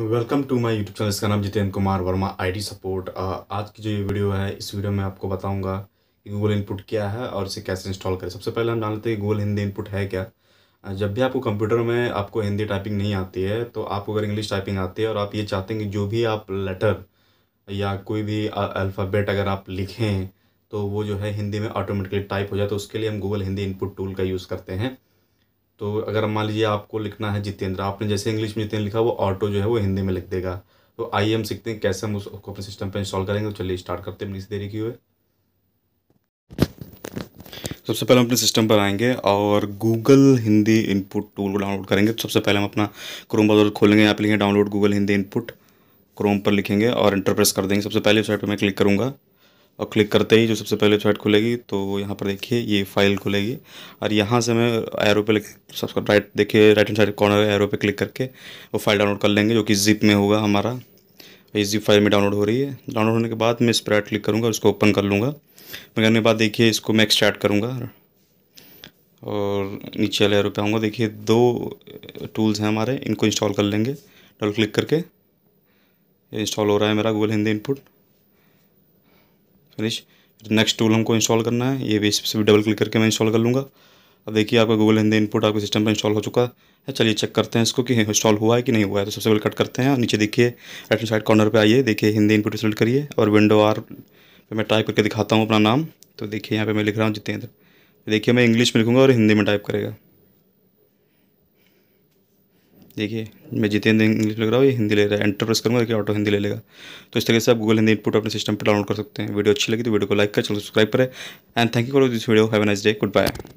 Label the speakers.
Speaker 1: welcome to my YouTube channel इसका नाम Jitendra Kumar Verma ID support आज की जो ये वीडियो है इस वीडियो में आपको बताऊंगा कि गूगल इनपुट क्या है और इसे कैसे इंस्टॉल करें सबसे पहले हम जान लेते हैं गूगल हिंदी इनपुट है क्या जब भी आपको कंप्यूटर में आपको हिंदी टाइपिंग नहीं आती है तो आपको अगर इंग्लिश टाइपिंग आती है और आप ये चाहते हैं कि जो भी आप लेटर या कोई भी अल्फ़ाबेट अगर आप लिखें तो वो जो है हिंदी में ऑटोमेटिकली टाइप हो जाए तो उसके लिए हम गूगल हिंदी इनपुट टूल का यूज़ करते हैं तो अगर मान लीजिए आपको लिखना है जितेंद्र आपने जैसे इंग्लिश में जितेंद्र लिखा वो ऑटो जो है वो हिंदी में लिख देगा तो आइए हम सीखते हैं कैसे हम उसको अपने सिस्टम पर इंस्टॉल करेंगे तो चलिए स्टार्ट करते हैं इस देरी की हुए सबसे पहले हम अपने सिस्टम पर आएंगे और गूगल हिंदी इनपुट टूल को डाउनलोड करेंगे तो सबसे पहले हम अपना क्रोम ब्राउज़र खोलेंगे यहाँ पे लिखेंगे download Google Hindi input Chrome पर लिखेंगे और इंटरप्रेस कर देंगे सबसे पहले वेबसाइट पर मैं क्लिक करूँगा और क्लिक करते ही जो सबसे पहले वेबसाइट खुलेगी तो यहाँ पर देखिए ये फाइल खुलेगी और यहाँ से मैं एरो पे सबसे राइट देखिए right hand side corner arrow पे क्लिक करके वो फाइल डाउनलोड कर लेंगे जो कि जिप में होगा हमारा ये जिप फाइल में डाउनलोड हो रही है डाउनलोड होने के बाद मैं इस पर क्लिक करूँगा उसको ओपन कर लूँगा ओपन करने के बाद देखिए इसको मैं एक्सट्रैक्ट करूँगा और नीचे वाले एरो पे आऊँगा देखिए दो टूल्स हैं हमारे इनको इंस्टॉल कर लेंगे डबल क्लिक करके इंस्टॉल हो रहा है मेरा Google Hindi input finish next tool हमको इंस्टॉल करना है ये भी इस पर डबल क्लिक करके मैं इंस्टॉल कर लूँगा अब देखिए आपका गूगल हिंदी इनपुट आपके सिस्टम पर इंस्टॉल हो चुका है चलिए चेक करते हैं इसको कि इंस्टॉल हुआ है कि नहीं हुआ है तो सबसे पहले कट करते हैं और नीचे देखिए राइट साइड कॉर्नर पर आइए देखिए हिंदी इनपुट सेलेक्ट करिए और विंडो आर पे मैं टाइप करके दिखाता हूँ अपना नाम तो देखिए यहाँ पर मैं लिख रहा हूँ जितेंद्र देखिए मैं इंग्लिश में लिखूँगा और हिंदी में टाइप करेगा देखिए मैं जितेंद्र इंग्लिश लग रहा हूँ ये हिंदी ले रहा है एंटरप्रेस करूँगा देखिए ऑटो हिंदी ले लेगा तो इस तरीके से आप गूगल हिंदी इनपुट अपने सिस्टम पर डाउनलोड कर सकते हैं वीडियो अच्छी लगी तो वीडियो को लाइक करें चलो सब्सक्राइब करें and thank you for this video have nice day good bye